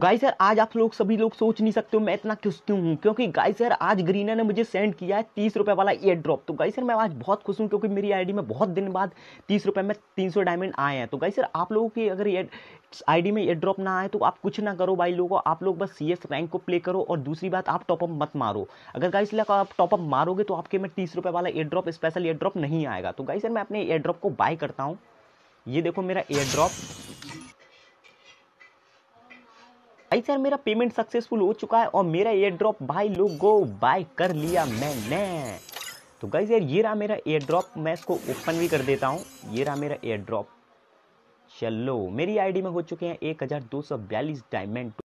guys sir आज आप लोग सभी लोग सोच नहीं सकते हो मैं इतना खुश क्यों हूँ क्योंकि गाइस सर आज ग्रीना ने मुझे सेंड किया है तीस रुपये वाला एयर ड्रॉप तो गाइस सर मैं आज बहुत खुश हूँ क्योंकि मेरी आईडी में बहुत दिन बाद तीस रुपये में तीन सौ डायमंड आए हैं तो गाइस सर आप लोगों की अगर एयर आईडी में एयर ड्रॉप ना आए तो आप कुछ ना करो भाई लोगों आप लोग बस सी रैंक को प्ले करो और दूसरी बात आप टॉपअप मत मारो अगर गाइस लग आप टॉपअप मारोगे तो आपके में तीस वाला airdrop special airdrop नहीं आएगा तो गाइस सर मैं अपने एयर ड्रॉप को बाय करता हूँ ये देखो मेरा एयर ड्रॉप भाई सर मेरा पेमेंट सक्सेसफुल हो चुका है और मेरा एयर ड्रॉप भाई गो बाय कर लिया मैंने तो गाइज यार ये रहा मेरा एयर ड्रॉप मैं इसको ओपन भी कर देता हूँ ये रहा मेरा एयर ड्रॉप चलो मेरी आईडी में हो चुके हैं एक हज़ार दो सौ बयालीस डायमंड